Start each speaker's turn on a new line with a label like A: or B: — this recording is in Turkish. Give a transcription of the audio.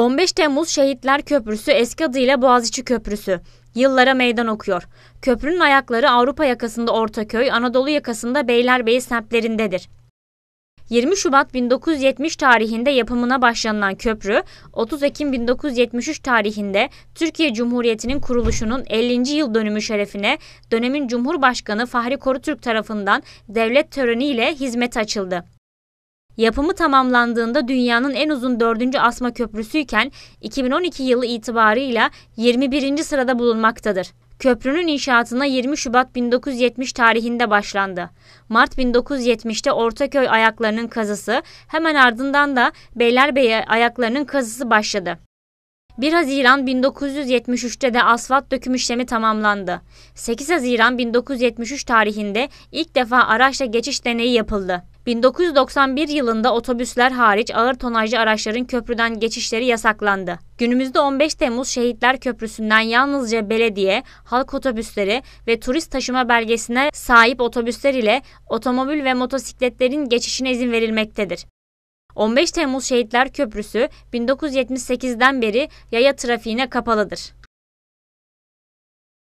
A: 15 Temmuz Şehitler Köprüsü eski adıyla Boğaziçi Köprüsü yıllara meydan okuyor. Köprünün ayakları Avrupa yakasında Ortaköy, Anadolu yakasında Beylerbeyi semtlerindedir. 20 Şubat 1970 tarihinde yapımına başlanılan köprü, 30 Ekim 1973 tarihinde Türkiye Cumhuriyeti'nin kuruluşunun 50. yıl dönümü şerefine dönemin Cumhurbaşkanı Fahri Korutürk tarafından devlet töreniyle hizmet açıldı yapımı tamamlandığında dünyanın en uzun 4. asma köprüsüyken 2012 yılı itibarıyla 21. sırada bulunmaktadır. Köprünün inşaatına 20 Şubat 1970 tarihinde başlandı. Mart 1970'te Ortaköy ayaklarının kazısı, hemen ardından da Beylerbeyi ayaklarının kazısı başladı. 1 Haziran 1973'te de asfalt döküm işlemi tamamlandı. 8 Haziran 1973 tarihinde ilk defa araçla geçiş deneyi yapıldı. 1991 yılında otobüsler hariç ağır tonajlı araçların köprüden geçişleri yasaklandı. Günümüzde 15 Temmuz Şehitler Köprüsü'nden yalnızca belediye, halk otobüsleri ve turist taşıma belgesine sahip otobüsler ile otomobil ve motosikletlerin geçişine izin verilmektedir. 15 Temmuz Şehitler Köprüsü 1978'den beri yaya trafiğine kapalıdır.